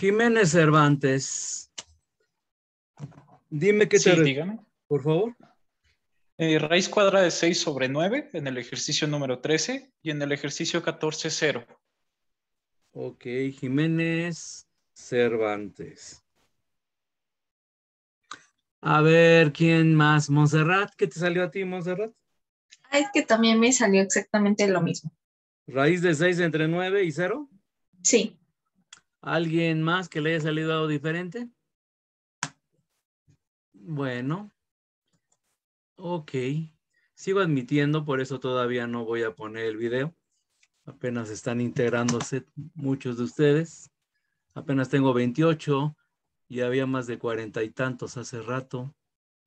Jiménez Cervantes. Dime qué te. Sí, dígame. Por favor. raíz cuadrada de 6 sobre 9 en el ejercicio número 13 y en el ejercicio 14, 0. Ok, Jiménez Cervantes. A ver, ¿quién más? Monserrat, ¿qué te salió a ti, Monserrat? Ah, es que también me salió exactamente lo mismo. ¿Raíz de 6 entre 9 y 0? Sí. ¿Alguien más que le haya salido algo diferente? Bueno. Ok. Sigo admitiendo, por eso todavía no voy a poner el video. Apenas están integrándose muchos de ustedes. Apenas tengo 28 y había más de cuarenta y tantos hace rato.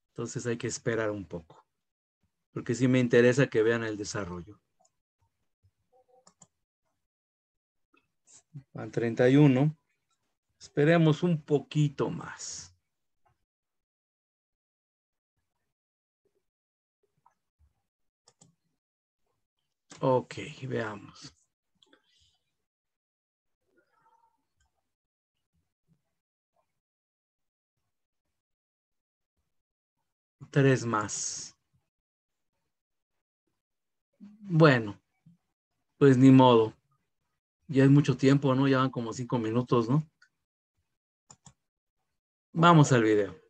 Entonces hay que esperar un poco. Porque sí me interesa que vean el desarrollo. al 31. Esperemos un poquito más. Ok, veamos. Tres más. Bueno, pues ni modo. Ya es mucho tiempo, ¿no? Ya van como cinco minutos, ¿no? Vamos al video.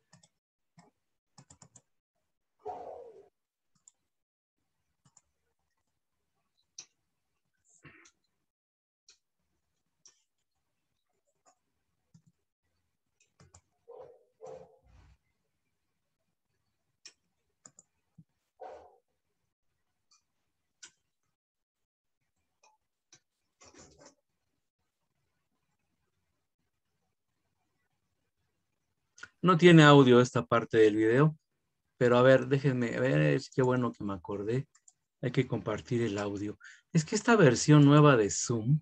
No tiene audio esta parte del video, pero a ver, déjenme a ver, es qué bueno que me acordé. Hay que compartir el audio. Es que esta versión nueva de Zoom,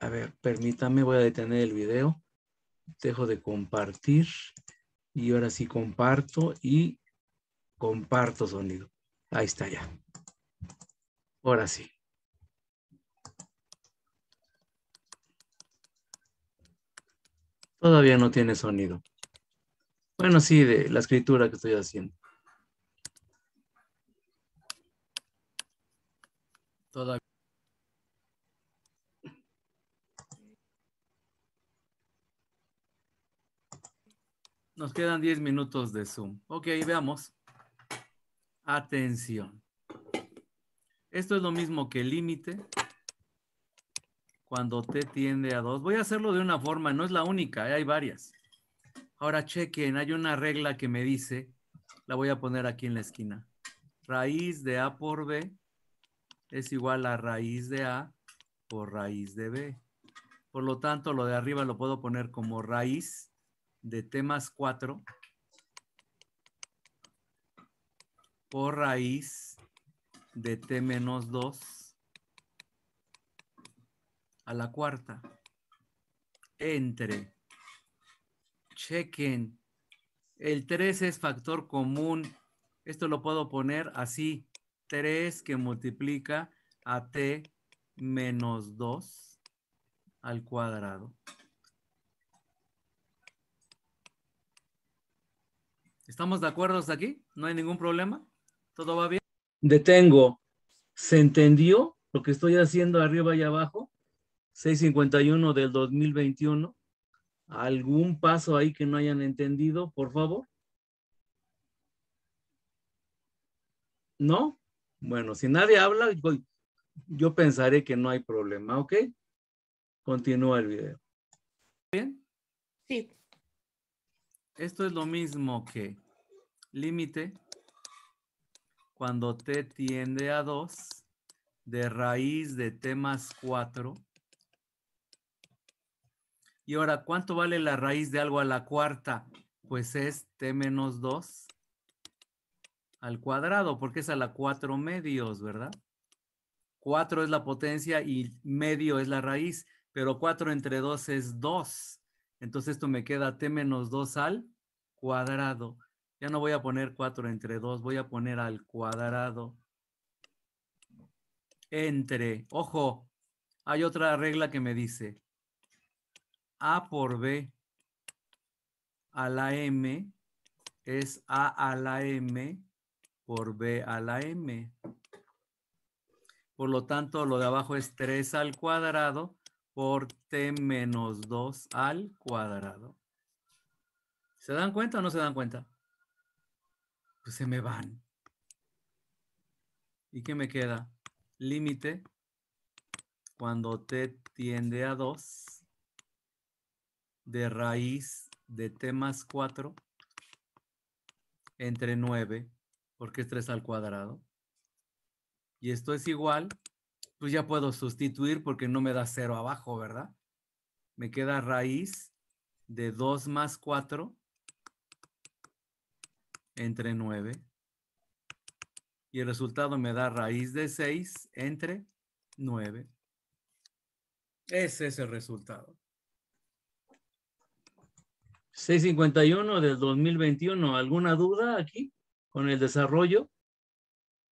a ver, permítame, voy a detener el video. Dejo de compartir y ahora sí comparto y comparto sonido. Ahí está ya. Ahora sí. Todavía no tiene sonido. Bueno, sí, de la escritura que estoy haciendo. Todavía. Nos quedan 10 minutos de Zoom. Ok, veamos. Atención. Esto es lo mismo que límite cuando T tiende a 2. Voy a hacerlo de una forma, no es la única, ¿eh? hay varias. Ahora chequen, hay una regla que me dice, la voy a poner aquí en la esquina. Raíz de A por B es igual a raíz de A por raíz de B. Por lo tanto, lo de arriba lo puedo poner como raíz de T más 4 por raíz de T menos 2 a la cuarta. Entre. Chequen. El 3 es factor común. Esto lo puedo poner así. 3 que multiplica a t menos 2 al cuadrado. ¿Estamos de acuerdo hasta aquí? ¿No hay ningún problema? ¿Todo va bien? Detengo. ¿Se entendió lo que estoy haciendo arriba y abajo? 651 del 2021. ¿Algún paso ahí que no hayan entendido, por favor? ¿No? Bueno, si nadie habla, yo pensaré que no hay problema, ¿ok? Continúa el video. ¿Bien? Sí. Esto es lo mismo que límite cuando t tiende a 2 de raíz de t más 4 y ahora, ¿cuánto vale la raíz de algo a la cuarta? Pues es t menos 2 al cuadrado, porque es a la 4 medios, ¿verdad? 4 es la potencia y medio es la raíz, pero 4 entre 2 es 2. Entonces esto me queda t menos 2 al cuadrado. Ya no voy a poner 4 entre 2, voy a poner al cuadrado. Entre, ojo, hay otra regla que me dice, a por B a la M es A a la M por B a la M. Por lo tanto, lo de abajo es 3 al cuadrado por T menos 2 al cuadrado. ¿Se dan cuenta o no se dan cuenta? Pues se me van. ¿Y qué me queda? Límite cuando T tiende a 2 de raíz de t más 4 entre 9, porque es 3 al cuadrado. Y esto es igual, pues ya puedo sustituir porque no me da 0 abajo, ¿verdad? Me queda raíz de 2 más 4 entre 9. Y el resultado me da raíz de 6 entre 9. Ese es el resultado. 651 del 2021. ¿Alguna duda aquí con el desarrollo?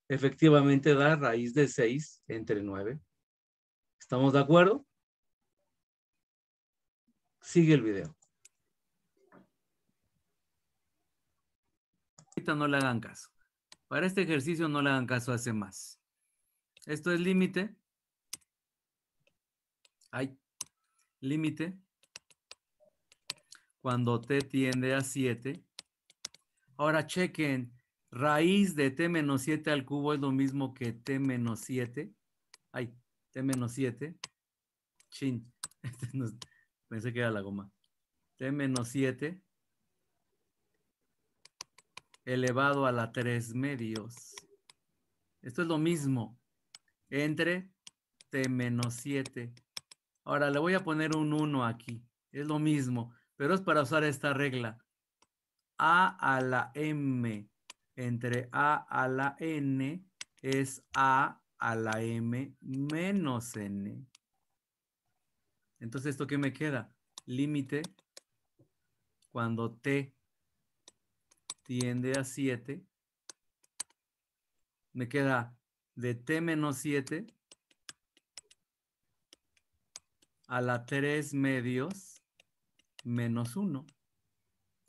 Efectivamente da raíz de 6 entre 9. ¿Estamos de acuerdo? Sigue el video. No le hagan caso. Para este ejercicio no le hagan caso hace más. Esto es límite. Hay límite cuando t tiende a 7. Ahora chequen, raíz de t menos 7 al cubo es lo mismo que t menos 7. Ay, t menos 7. Chin, este pensé que era la goma. t menos 7 elevado a la 3 medios. Esto es lo mismo entre t menos 7. Ahora le voy a poner un 1 aquí. Es lo mismo pero es para usar esta regla. A a la M entre A a la N es A a la M menos N. Entonces, ¿esto qué me queda? Límite cuando T tiende a 7. Me queda de T menos 7 a la 3 medios menos 1.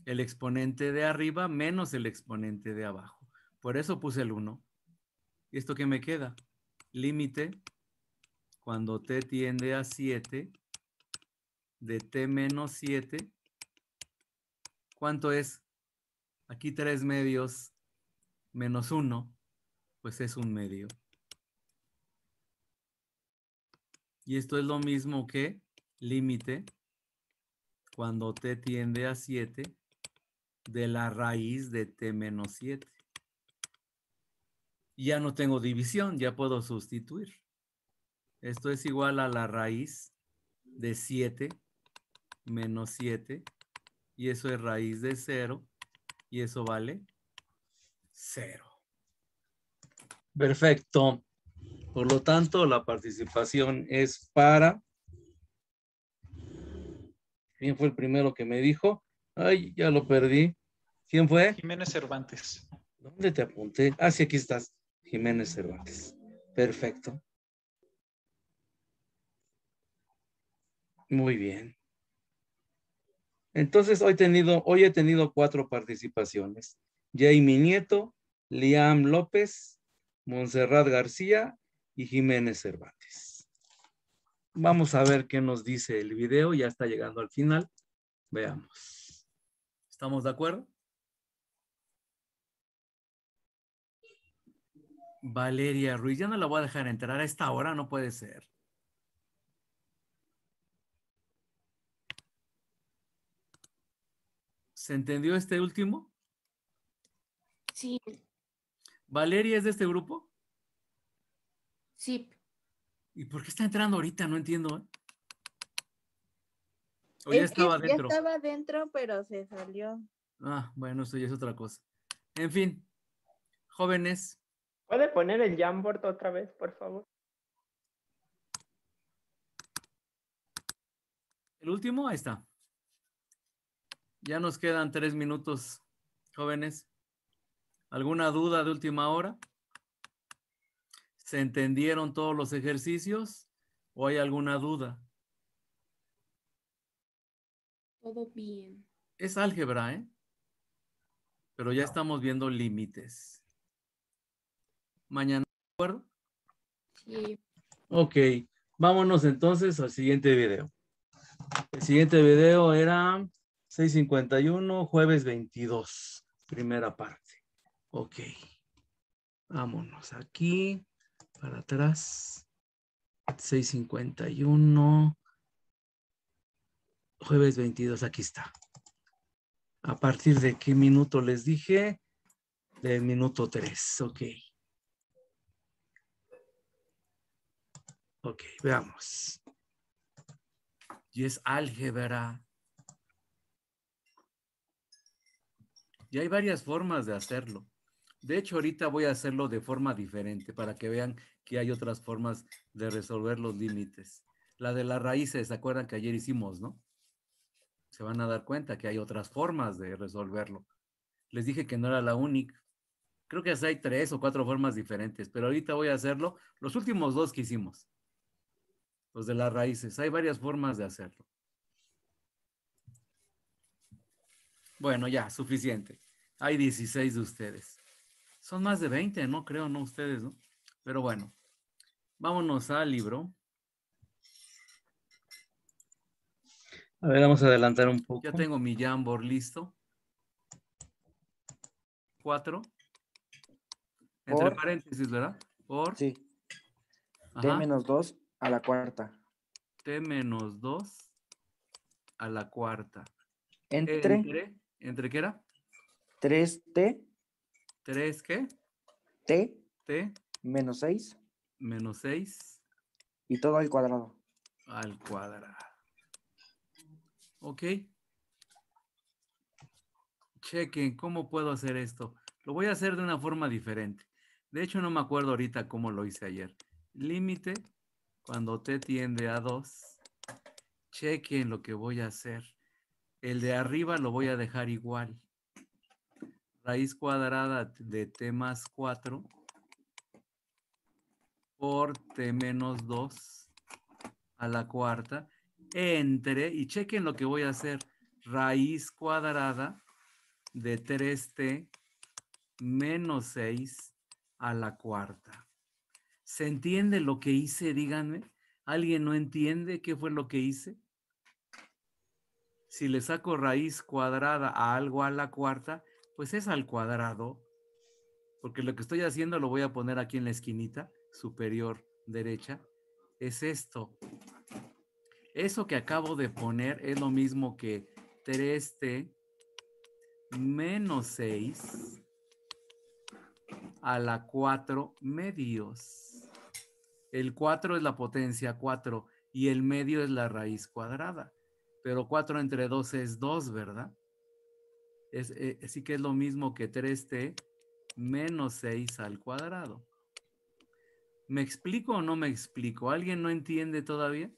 El exponente de arriba menos el exponente de abajo. Por eso puse el 1. ¿Y esto qué me queda? Límite cuando t tiende a 7 de t menos 7. ¿Cuánto es? Aquí 3 medios menos 1, pues es un medio. Y esto es lo mismo que límite cuando t tiende a 7 de la raíz de t menos 7. Ya no tengo división, ya puedo sustituir. Esto es igual a la raíz de 7 menos 7 y eso es raíz de 0 y eso vale 0. Perfecto. Por lo tanto, la participación es para ¿Quién fue el primero que me dijo? Ay, ya lo perdí. ¿Quién fue? Jiménez Cervantes. ¿Dónde te apunté? Ah, sí, aquí estás. Jiménez Cervantes. Perfecto. Muy bien. Entonces, hoy, tenido, hoy he tenido cuatro participaciones. mi Nieto, Liam López, Monserrat García y Jiménez Cervantes. Vamos a ver qué nos dice el video, ya está llegando al final. Veamos. ¿Estamos de acuerdo? Valeria Ruiz, ya no la voy a dejar entrar a esta hora, no puede ser. ¿Se entendió este último? Sí. ¿Valeria es de este grupo? Sí. ¿Y por qué está entrando ahorita? No entiendo. ¿eh? ya estaba dentro. Ya estaba pero se salió. Ah, bueno, eso ya es otra cosa. En fin, jóvenes. ¿Puede poner el Jamboard otra vez, por favor? El último, ahí está. Ya nos quedan tres minutos, jóvenes. ¿Alguna duda de última hora? ¿Se entendieron todos los ejercicios o hay alguna duda? Todo bien. Es álgebra, ¿eh? Pero ya estamos viendo límites. Mañana, ¿de acuerdo? Sí. Ok, vámonos entonces al siguiente video. El siguiente video era 6.51, jueves 22, primera parte. Ok, vámonos aquí para atrás. 6.51. Jueves 22, aquí está. ¿A partir de qué minuto les dije? Del minuto 3, ok. Ok, veamos. Y es álgebra. Y hay varias formas de hacerlo. De hecho, ahorita voy a hacerlo de forma diferente para que vean que hay otras formas de resolver los límites. La de las raíces, ¿se acuerdan que ayer hicimos, no? Se van a dar cuenta que hay otras formas de resolverlo. Les dije que no era la única. Creo que hay tres o cuatro formas diferentes, pero ahorita voy a hacerlo los últimos dos que hicimos. Los de las raíces. Hay varias formas de hacerlo. Bueno, ya, suficiente. Hay 16 de ustedes. Son más de 20, ¿no? Creo, no ustedes, ¿no? Pero bueno, vámonos al libro. A ver, vamos a adelantar un poco. Ya tengo mi Jambor listo. Cuatro. Entre paréntesis, ¿verdad? Por. Sí. T menos dos a la cuarta. T menos dos a la cuarta. Entre. ¿Entre, entre qué era? 3T tres ¿qué? T. T. Menos 6. Menos 6. Y todo al cuadrado. Al cuadrado. Ok. Chequen, ¿cómo puedo hacer esto? Lo voy a hacer de una forma diferente. De hecho, no me acuerdo ahorita cómo lo hice ayer. Límite, cuando t tiende a 2, chequen lo que voy a hacer. El de arriba lo voy a dejar igual raíz cuadrada de t más 4 por t menos 2 a la cuarta entre, y chequen lo que voy a hacer, raíz cuadrada de 3t menos 6 a la cuarta. ¿Se entiende lo que hice? Díganme. ¿Alguien no entiende qué fue lo que hice? Si le saco raíz cuadrada a algo a la cuarta, pues es al cuadrado, porque lo que estoy haciendo lo voy a poner aquí en la esquinita superior derecha, es esto. Eso que acabo de poner es lo mismo que 3t menos 6 a la 4 medios. El 4 es la potencia 4 y el medio es la raíz cuadrada. Pero 4 entre 2 es 2, ¿verdad? es, eh, sí que es lo mismo que 3t menos 6 al cuadrado. ¿Me explico o no me explico? ¿Alguien no entiende todavía?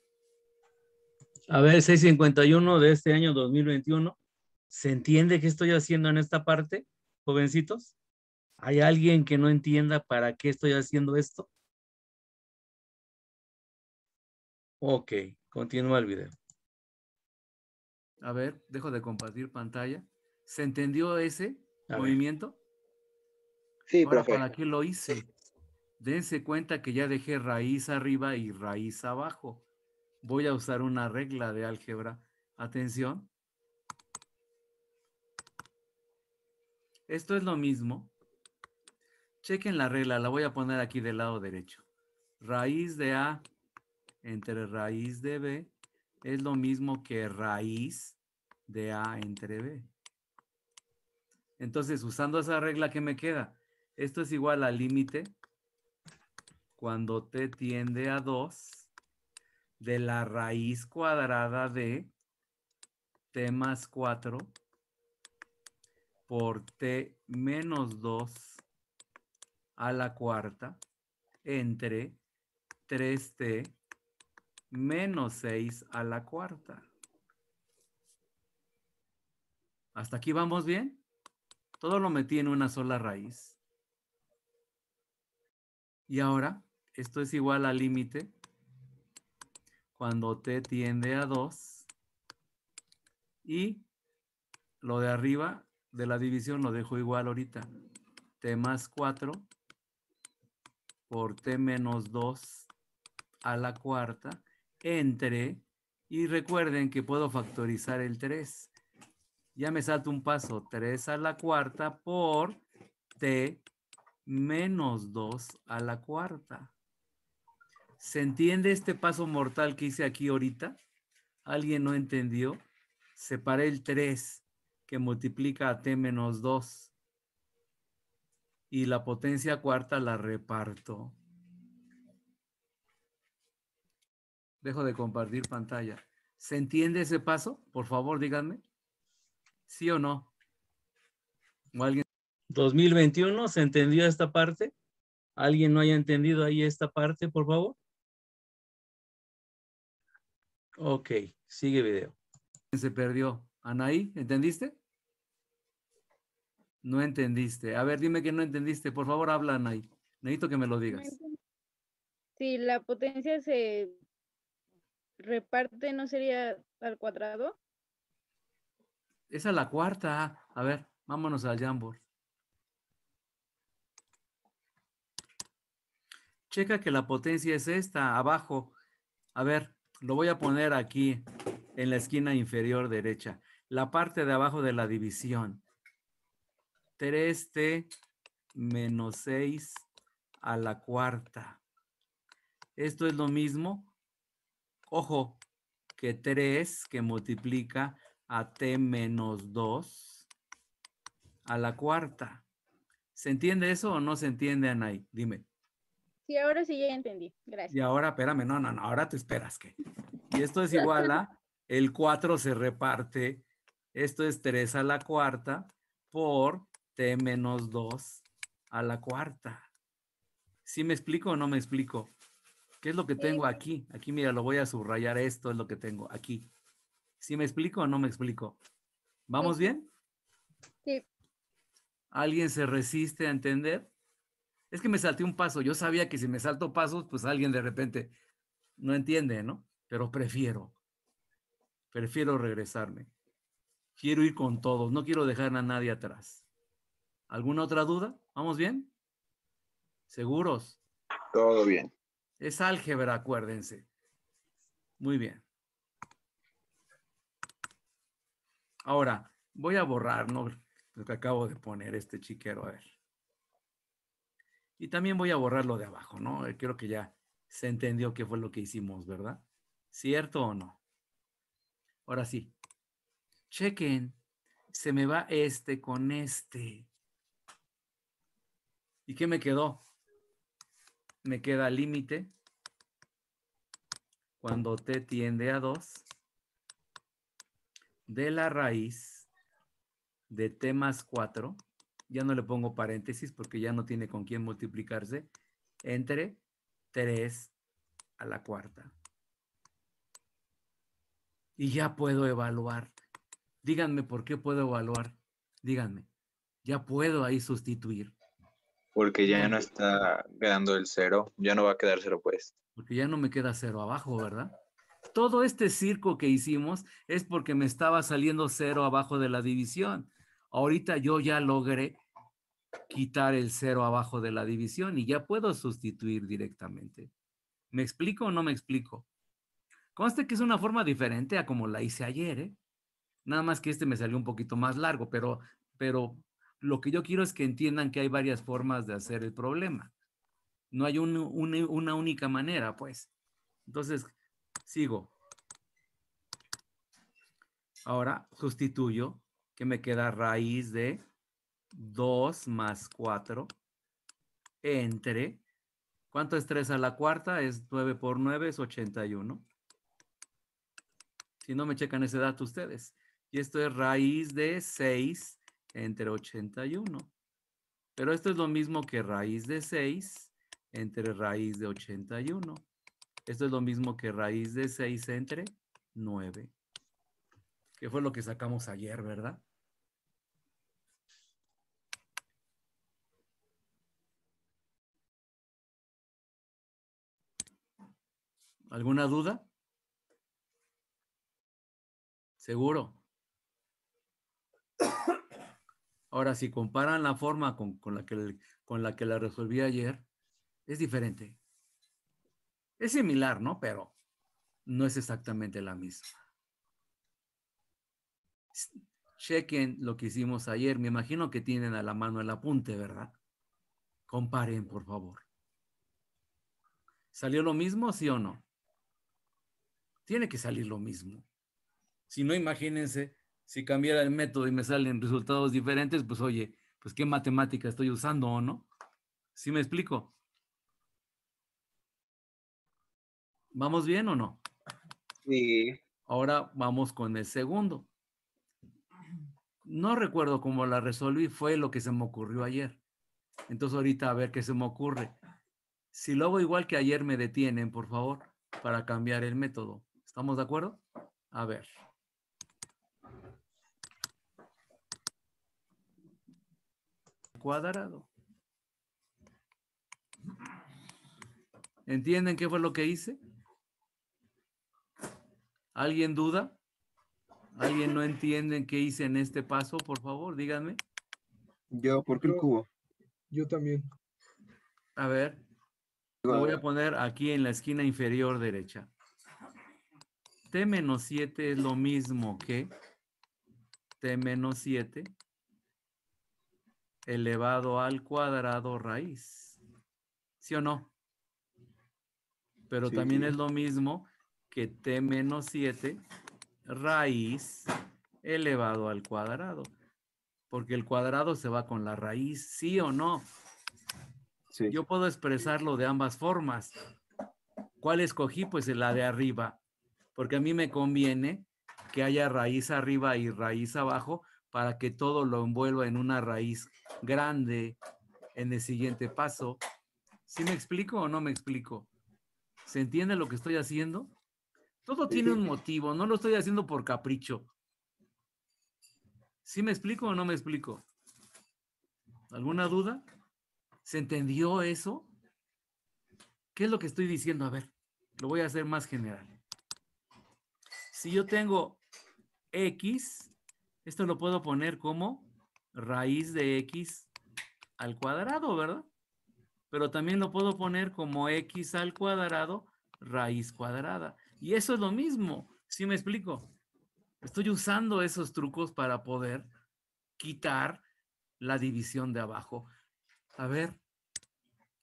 A ver, 651 de este año 2021. ¿Se entiende qué estoy haciendo en esta parte, jovencitos? ¿Hay alguien que no entienda para qué estoy haciendo esto? Ok, continúa el video. A ver, dejo de compartir pantalla. ¿Se entendió ese movimiento? Sí, ¿para qué lo hice? Dense cuenta que ya dejé raíz arriba y raíz abajo. Voy a usar una regla de álgebra. Atención. Esto es lo mismo. Chequen la regla, la voy a poner aquí del lado derecho. Raíz de A entre raíz de B es lo mismo que raíz de A entre B. Entonces, usando esa regla, que me queda? Esto es igual al límite cuando t tiende a 2 de la raíz cuadrada de t más 4 por t menos 2 a la cuarta entre 3t menos 6 a la cuarta. ¿Hasta aquí vamos bien? Todo lo metí en una sola raíz. Y ahora, esto es igual al límite cuando t tiende a 2. Y lo de arriba de la división lo dejo igual ahorita. t más 4 por t menos 2 a la cuarta entre, y recuerden que puedo factorizar el 3 ya me salto un paso. 3 a la cuarta por t menos 2 a la cuarta. ¿Se entiende este paso mortal que hice aquí ahorita? ¿Alguien no entendió? Separé el 3 que multiplica a t menos 2 y la potencia cuarta la reparto. Dejo de compartir pantalla. ¿Se entiende ese paso? Por favor, díganme. ¿Sí o no? alguien? 2021, ¿se entendió esta parte? ¿Alguien no haya entendido ahí esta parte, por favor? Ok, sigue video. Se perdió. Anaí, ¿entendiste? No entendiste. A ver, dime que no entendiste. Por favor, habla, Anaí. Necesito que me lo digas. Si la potencia se reparte, ¿no sería al cuadrado? Esa es la cuarta. A ver, vámonos al Jamboard. Checa que la potencia es esta, abajo. A ver, lo voy a poner aquí en la esquina inferior derecha. La parte de abajo de la división. 3t menos 6 a la cuarta. Esto es lo mismo, ojo, que 3 que multiplica a t menos 2 a la cuarta. ¿Se entiende eso o no se entiende, Anaí? Dime. Sí, ahora sí ya entendí. Gracias. Y ahora, espérame, no, no, no, ahora te esperas que. Y esto es igual a el 4 se reparte. Esto es 3 a la cuarta por t menos 2 a la cuarta. ¿Sí me explico o no me explico? ¿Qué es lo que tengo eh, aquí? Aquí, mira, lo voy a subrayar. Esto es lo que tengo aquí. Si me explico o no me explico? ¿Vamos bien? Sí. ¿Alguien se resiste a entender? Es que me salté un paso. Yo sabía que si me salto pasos, pues alguien de repente no entiende, ¿no? Pero prefiero. Prefiero regresarme. Quiero ir con todos. No quiero dejar a nadie atrás. ¿Alguna otra duda? ¿Vamos bien? ¿Seguros? Todo bien. Es álgebra, acuérdense. Muy bien. Ahora, voy a borrar ¿no? lo que acabo de poner, este chiquero, a ver. Y también voy a borrar lo de abajo, ¿no? Eh, creo que ya se entendió qué fue lo que hicimos, ¿verdad? ¿Cierto o no? Ahora sí. Chequen. Se me va este con este. ¿Y qué me quedó? Me queda límite cuando t tiende a 2 de la raíz de t más 4, ya no le pongo paréntesis porque ya no tiene con quién multiplicarse, entre 3 a la cuarta. Y ya puedo evaluar. Díganme por qué puedo evaluar. Díganme. Ya puedo ahí sustituir. Porque ya no está quedando el cero, ya no va a quedar cero pues. Porque ya no me queda cero abajo, ¿verdad? todo este circo que hicimos es porque me estaba saliendo cero abajo de la división. Ahorita yo ya logré quitar el cero abajo de la división y ya puedo sustituir directamente. ¿Me explico o no me explico? Conste que es una forma diferente a como la hice ayer, ¿eh? Nada más que este me salió un poquito más largo, pero, pero lo que yo quiero es que entiendan que hay varias formas de hacer el problema. No hay una única manera, pues. Entonces, Sigo. Ahora sustituyo, que me queda raíz de 2 más 4 entre, ¿cuánto es 3 a la cuarta? Es 9 por 9, es 81. Si no me checan ese dato ustedes. Y esto es raíz de 6 entre 81. Pero esto es lo mismo que raíz de 6 entre raíz de 81. Esto es lo mismo que raíz de 6 entre 9, que fue lo que sacamos ayer, ¿verdad? ¿Alguna duda? Seguro. Ahora, si comparan la forma con, con, la, que, con la que la resolví ayer, es diferente. Es similar, ¿no? Pero no es exactamente la misma. Chequen lo que hicimos ayer. Me imagino que tienen a la mano el apunte, ¿verdad? Comparen, por favor. ¿Salió lo mismo, sí o no? Tiene que salir lo mismo. Si no, imagínense, si cambiara el método y me salen resultados diferentes, pues oye, pues qué matemática estoy usando o no. ¿Sí me explico? ¿Vamos bien o no? Sí. Ahora vamos con el segundo. No recuerdo cómo la resolví, fue lo que se me ocurrió ayer. Entonces ahorita a ver qué se me ocurre. Si lo hago igual que ayer, me detienen, por favor, para cambiar el método. ¿Estamos de acuerdo? A ver. Cuadrado. ¿Entienden qué fue lo que hice? ¿Alguien duda? ¿Alguien no entiende qué hice en este paso? Por favor, díganme. Yo, ¿por qué el cubo? Yo también. A ver, lo voy a poner aquí en la esquina inferior derecha. T menos 7 es lo mismo que T menos 7 elevado al cuadrado raíz. ¿Sí o no? Pero también es lo mismo que t menos 7 raíz elevado al cuadrado. Porque el cuadrado se va con la raíz, ¿sí o no? Yo puedo expresarlo de ambas formas. ¿Cuál escogí? Pues la de arriba. Porque a mí me conviene que haya raíz arriba y raíz abajo para que todo lo envuelva en una raíz grande en el siguiente paso. ¿Sí me explico o no me explico? ¿Se entiende lo que estoy haciendo? Todo tiene un motivo, no lo estoy haciendo por capricho. ¿Sí me explico o no me explico? ¿Alguna duda? ¿Se entendió eso? ¿Qué es lo que estoy diciendo? A ver, lo voy a hacer más general. Si yo tengo x, esto lo puedo poner como raíz de x al cuadrado, ¿verdad? Pero también lo puedo poner como x al cuadrado raíz cuadrada. Y eso es lo mismo, si ¿sí me explico? Estoy usando esos trucos para poder quitar la división de abajo. A ver,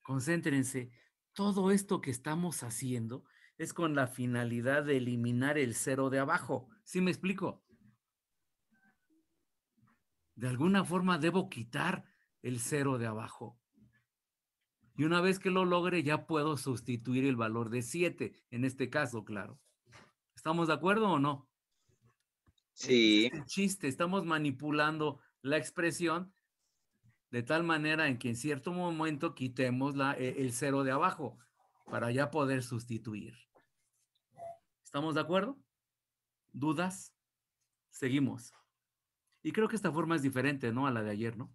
concéntrense, todo esto que estamos haciendo es con la finalidad de eliminar el cero de abajo. ¿Sí me explico? De alguna forma debo quitar el cero de abajo. Y una vez que lo logre, ya puedo sustituir el valor de 7, en este caso, claro. ¿Estamos de acuerdo o no? Sí. Este chiste, estamos manipulando la expresión de tal manera en que en cierto momento quitemos la, e, el cero de abajo para ya poder sustituir. ¿Estamos de acuerdo? ¿Dudas? Seguimos. Y creo que esta forma es diferente, ¿no? A la de ayer, ¿no?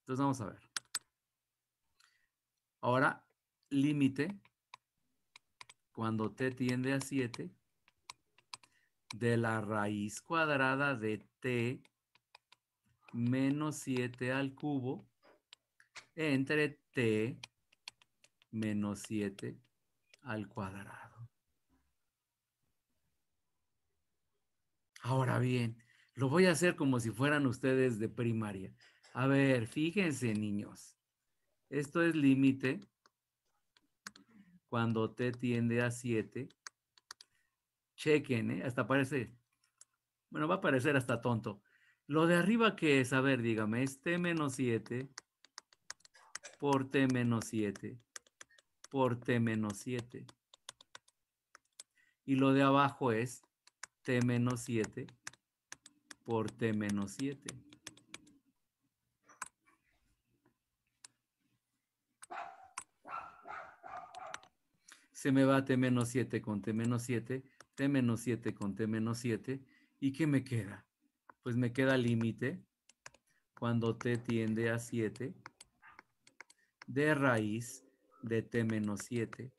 Entonces vamos a ver. Ahora, límite, cuando t tiende a 7, de la raíz cuadrada de t menos 7 al cubo entre t menos 7 al cuadrado. Ahora bien, lo voy a hacer como si fueran ustedes de primaria. A ver, fíjense niños. Esto es límite cuando t tiende a 7. Chequen, ¿eh? hasta parece, bueno, va a parecer hasta tonto. Lo de arriba que es, a ver, dígame, es t menos 7 por t menos 7 por t menos 7. Y lo de abajo es t menos 7 por t menos 7. se me va t menos 7 con t menos 7, t menos 7 con t menos 7. ¿Y qué me queda? Pues me queda límite cuando t tiende a 7 de raíz de t menos 7.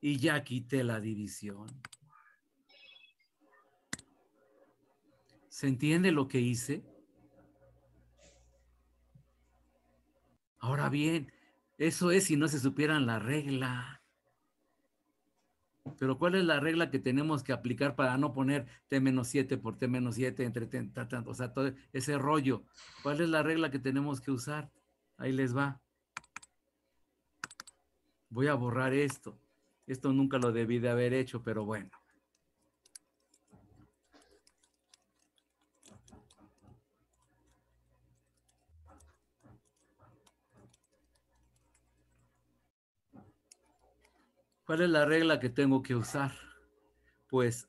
Y ya quité la división. ¿Se entiende lo que hice? Ahora bien, eso es si no se supieran la regla. Pero ¿cuál es la regla que tenemos que aplicar para no poner T-7 por T-7 entre t, o sea, todo ese rollo? ¿Cuál es la regla que tenemos que usar? Ahí les va. Voy a borrar esto. Esto nunca lo debí de haber hecho, pero bueno. ¿Cuál es la regla que tengo que usar? Pues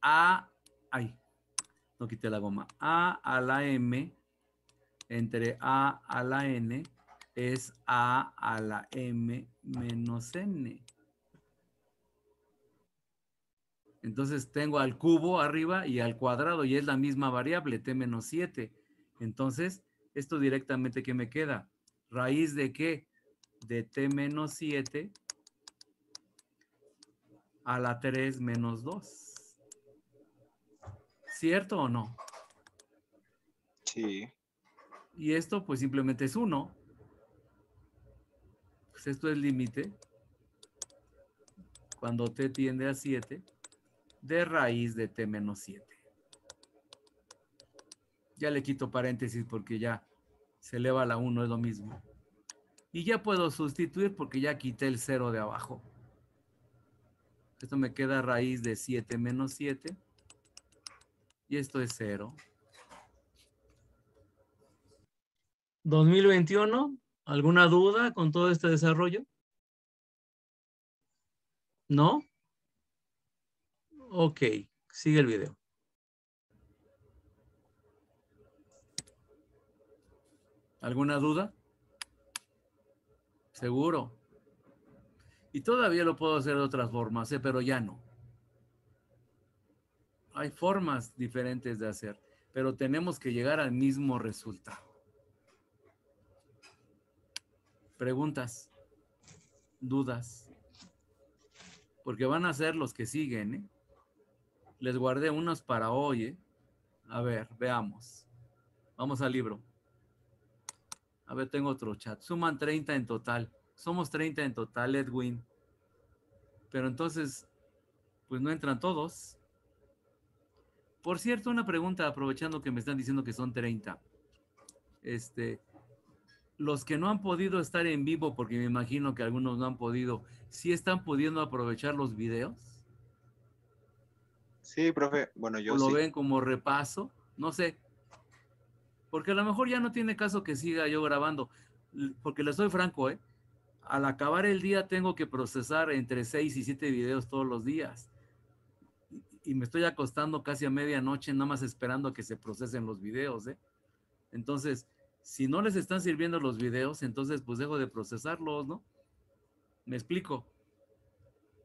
A, ay, no quité la goma, A a la M entre A a la N es A a la M menos N. Entonces tengo al cubo arriba y al cuadrado y es la misma variable, T menos 7. Entonces, esto directamente, ¿qué me queda? ¿Raíz de qué? De T menos 7 a la 3 menos 2. ¿Cierto o no? Sí. Y esto pues simplemente es 1. Pues esto es límite cuando t tiende a 7 de raíz de t menos 7. Ya le quito paréntesis porque ya se eleva a la 1, es lo mismo. Y ya puedo sustituir porque ya quité el 0 de abajo. Esto me queda raíz de 7 menos 7. Y esto es 0. 2021, ¿alguna duda con todo este desarrollo? ¿No? Ok, sigue el video. ¿Alguna duda? Seguro. Y todavía lo puedo hacer de otras formas, ¿eh? pero ya no. Hay formas diferentes de hacer, pero tenemos que llegar al mismo resultado. Preguntas, dudas, porque van a ser los que siguen. ¿eh? Les guardé unos para hoy. ¿eh? A ver, veamos. Vamos al libro. A ver, tengo otro chat. Suman 30 en total somos 30 en total, Edwin. Pero entonces, pues no entran todos. Por cierto, una pregunta, aprovechando que me están diciendo que son 30. Este, los que no han podido estar en vivo, porque me imagino que algunos no han podido, si están pudiendo aprovechar los videos? Sí, profe. Bueno, yo. O lo ven como repaso, no sé. Porque a lo mejor ya no tiene caso que siga yo grabando. Porque le soy franco, ¿eh? al acabar el día tengo que procesar entre 6 y 7 videos todos los días. Y me estoy acostando casi a medianoche, nada más esperando a que se procesen los videos. ¿eh? Entonces, si no les están sirviendo los videos, entonces pues dejo de procesarlos, ¿no? Me explico.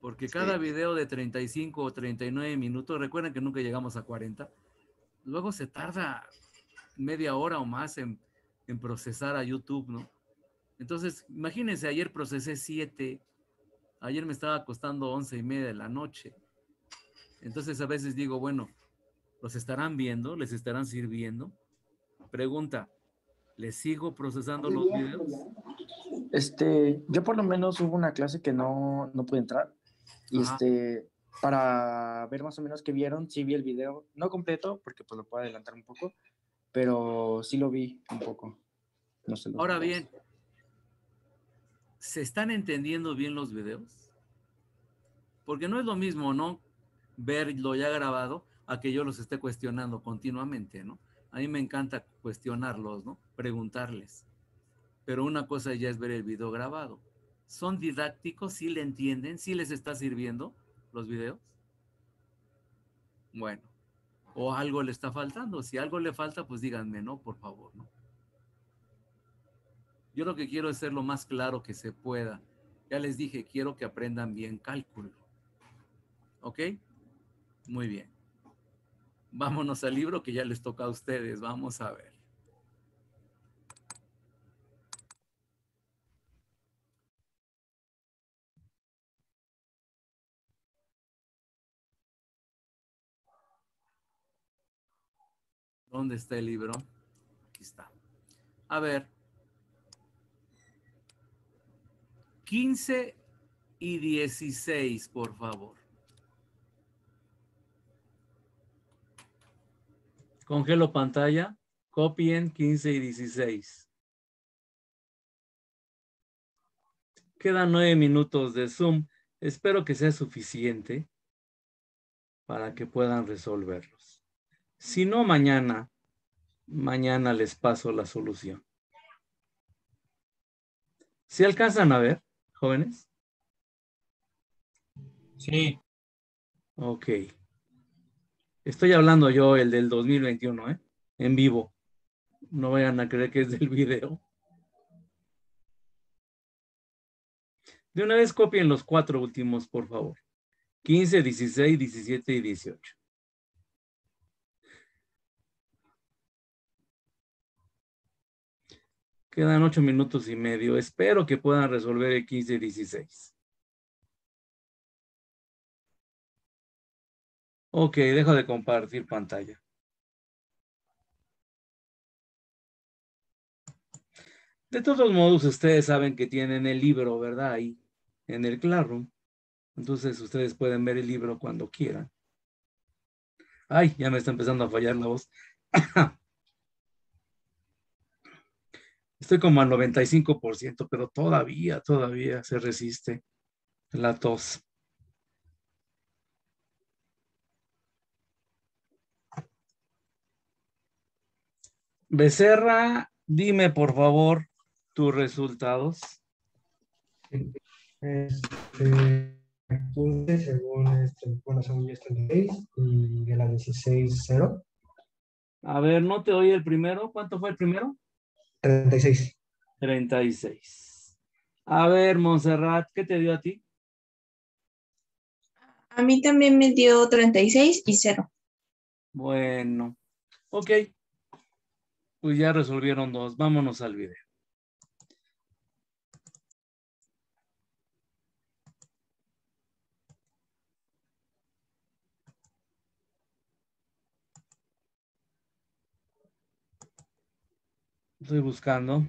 Porque cada video de 35 o 39 minutos, recuerden que nunca llegamos a 40, luego se tarda media hora o más en procesar a YouTube, ¿no? Entonces, imagínense, ayer procesé siete, ayer me estaba costando once y media de la noche. Entonces, a veces digo, bueno, los estarán viendo, les estarán sirviendo. Pregunta, ¿les sigo procesando los videos? Este, yo por lo menos hubo una clase que no, no pude entrar. Y este, para ver más o menos qué vieron, sí vi el video, no completo, porque pues lo puedo adelantar un poco, pero sí lo vi un poco. No sé Ahora bien, ¿se están entendiendo bien los videos? Porque no es lo mismo, ¿no? Verlo ya grabado a que yo los esté cuestionando continuamente, ¿no? A mí me encanta cuestionarlos, ¿no? Preguntarles. Pero una cosa ya es ver el video grabado. ¿Son didácticos? ¿Sí le entienden? ¿Sí les está sirviendo los videos? Bueno, o algo le está faltando. Si algo le falta, pues díganme, ¿no? Por favor, ¿no? Yo lo que quiero es ser lo más claro que se pueda. Ya les dije, quiero que aprendan bien cálculo. ¿Ok? Muy bien. Vámonos al libro que ya les toca a ustedes. Vamos a ver. ¿Dónde está el libro? Aquí está. A ver, 15 y 16, por favor. Congelo pantalla, copien 15 y 16. Quedan nueve minutos de Zoom. Espero que sea suficiente para que puedan resolverlos. Si no, mañana, mañana les paso la solución. Si alcanzan a ver? jóvenes? Sí. Ok. Estoy hablando yo el del 2021, ¿eh? En vivo. No vayan a creer que es del video. De una vez copien los cuatro últimos, por favor. 15, 16, 17 y 18. Quedan ocho minutos y medio. Espero que puedan resolver el de y 16. Ok, dejo de compartir pantalla. De todos modos, ustedes saben que tienen el libro, ¿verdad? Ahí, en el Classroom. Entonces, ustedes pueden ver el libro cuando quieran. Ay, ya me está empezando a fallar la voz. Estoy como al 95%, pero todavía, todavía se resiste la tos. Becerra, dime por favor tus resultados. Este, 15 pues, según este, bueno, según yo estoy y de la 16, 0. A ver, no te oí el primero. ¿Cuánto fue el primero? 36. 36. A ver, Monserrat, ¿qué te dio a ti? A mí también me dio 36 y 0. Bueno, ok. Pues ya resolvieron dos. Vámonos al video. Estoy buscando.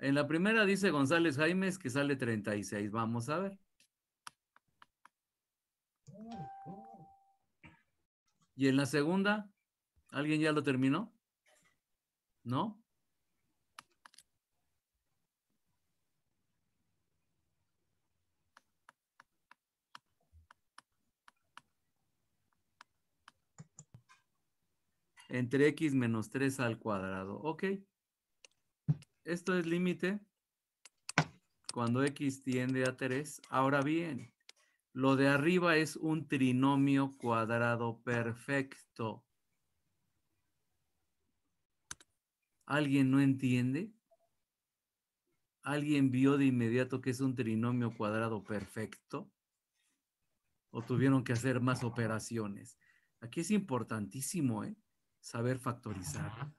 En la primera dice González Jaimes que sale 36. Vamos a ver. ¿Y en la segunda? ¿Alguien ya lo terminó? ¿No? Entre x menos 3 al cuadrado. Ok. Esto es límite cuando x tiende a 3. Ahora bien, lo de arriba es un trinomio cuadrado perfecto. ¿Alguien no entiende? ¿Alguien vio de inmediato que es un trinomio cuadrado perfecto? ¿O tuvieron que hacer más operaciones? Aquí es importantísimo ¿eh? saber factorizar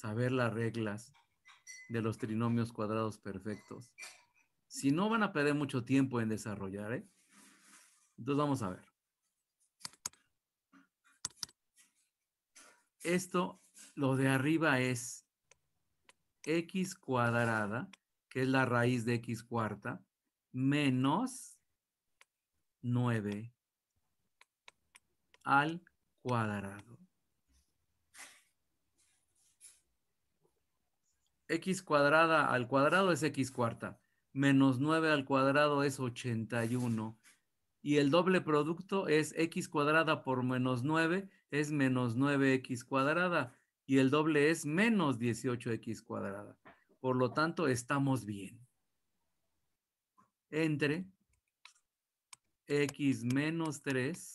saber las reglas de los trinomios cuadrados perfectos. Si no, van a perder mucho tiempo en desarrollar. ¿eh? Entonces vamos a ver. Esto, lo de arriba es x cuadrada, que es la raíz de x cuarta, menos 9 al cuadrado. x cuadrada al cuadrado es x cuarta, menos 9 al cuadrado es 81 y el doble producto es x cuadrada por menos 9 es menos 9x cuadrada y el doble es menos 18x cuadrada. Por lo tanto, estamos bien. Entre x menos 3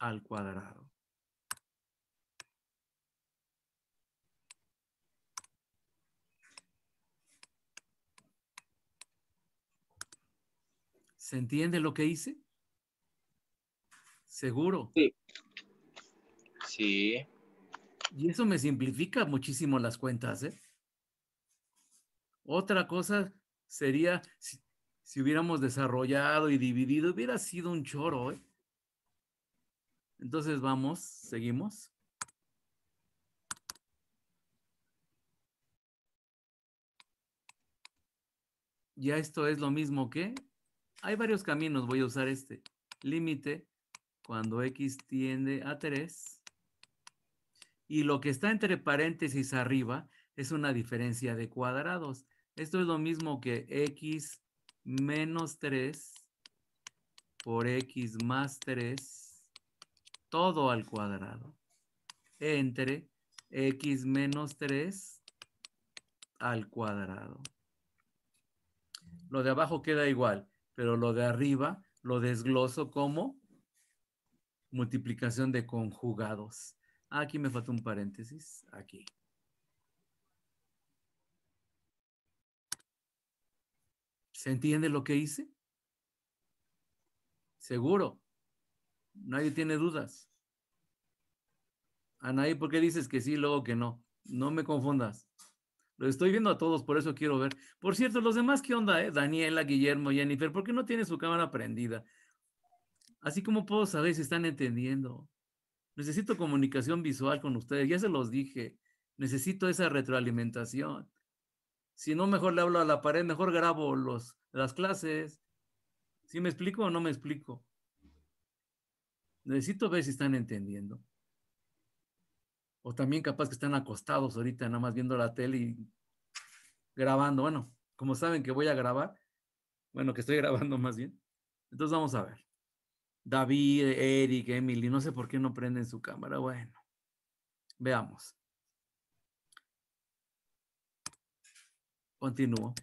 al cuadrado. ¿Se entiende lo que hice? Seguro. Sí. Sí. Y eso me simplifica muchísimo las cuentas, ¿eh? Otra cosa sería si, hubiéramos desarrollado y dividido, hubiera sido un choro, ¿eh? Entonces vamos, seguimos. Ya esto es lo mismo que hay varios caminos. Voy a usar este límite cuando x tiende a 3. Y lo que está entre paréntesis arriba es una diferencia de cuadrados. Esto es lo mismo que x menos 3 por x más 3, todo al cuadrado, entre x menos 3 al cuadrado. Lo de abajo queda igual pero lo de arriba lo desgloso como multiplicación de conjugados. Aquí me falta un paréntesis, aquí. ¿Se entiende lo que hice? Seguro. Nadie tiene dudas. Anaí, ¿por qué dices que sí luego que no? No me confundas. Lo estoy viendo a todos, por eso quiero ver. Por cierto, los demás, ¿qué onda? Eh? Daniela, Guillermo, Jennifer, ¿por qué no tiene su cámara prendida? Así como puedo saber si están entendiendo. Necesito comunicación visual con ustedes, ya se los dije. Necesito esa retroalimentación. Si no, mejor le hablo a la pared, mejor grabo los, las clases. si me explico o no me explico? Necesito ver si están entendiendo o también capaz que están acostados ahorita nada más viendo la tele y grabando. Bueno, como saben que voy a grabar, bueno, que estoy grabando más bien. Entonces vamos a ver. David, Eric, Emily, no sé por qué no prenden su cámara. Bueno, veamos. Continúo.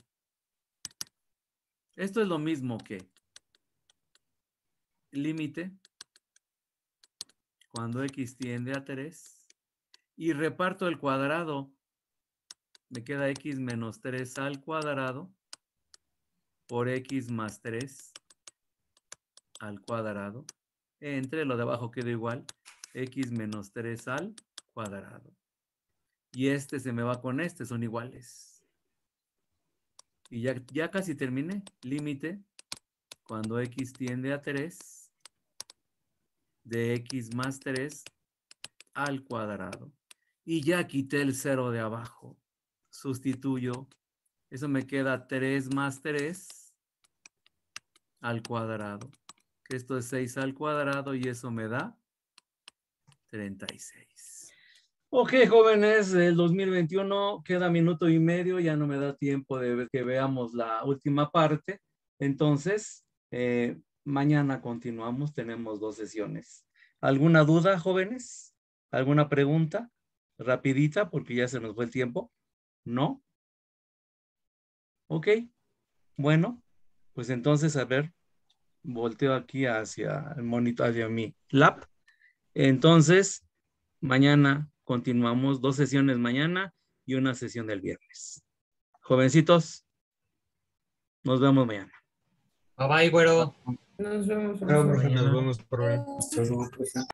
Esto es lo mismo que límite cuando x tiende a 3 y reparto el cuadrado, me queda x menos 3 al cuadrado por x más 3 al cuadrado. Entre lo de abajo queda igual, x menos 3 al cuadrado. Y este se me va con este, son iguales. Y ya, ya casi terminé. Límite cuando x tiende a 3 de x más 3 al cuadrado y ya quité el cero de abajo. Sustituyo. Eso me queda 3 más 3 al cuadrado. esto es 6 al cuadrado y eso me da 36. Ok, jóvenes, el 2021 queda minuto y medio, ya no me da tiempo de que veamos la última parte. Entonces, eh, mañana continuamos, tenemos dos sesiones. ¿Alguna duda, jóvenes? ¿Alguna pregunta? rapidita porque ya se nos fue el tiempo. ¿No? Ok, bueno, pues entonces, a ver, volteo aquí hacia el monitor, de mi lab. Entonces, mañana continuamos, dos sesiones mañana y una sesión del viernes. Jovencitos, nos vemos mañana. Bye bye, güero. Nos vemos. Nos vemos,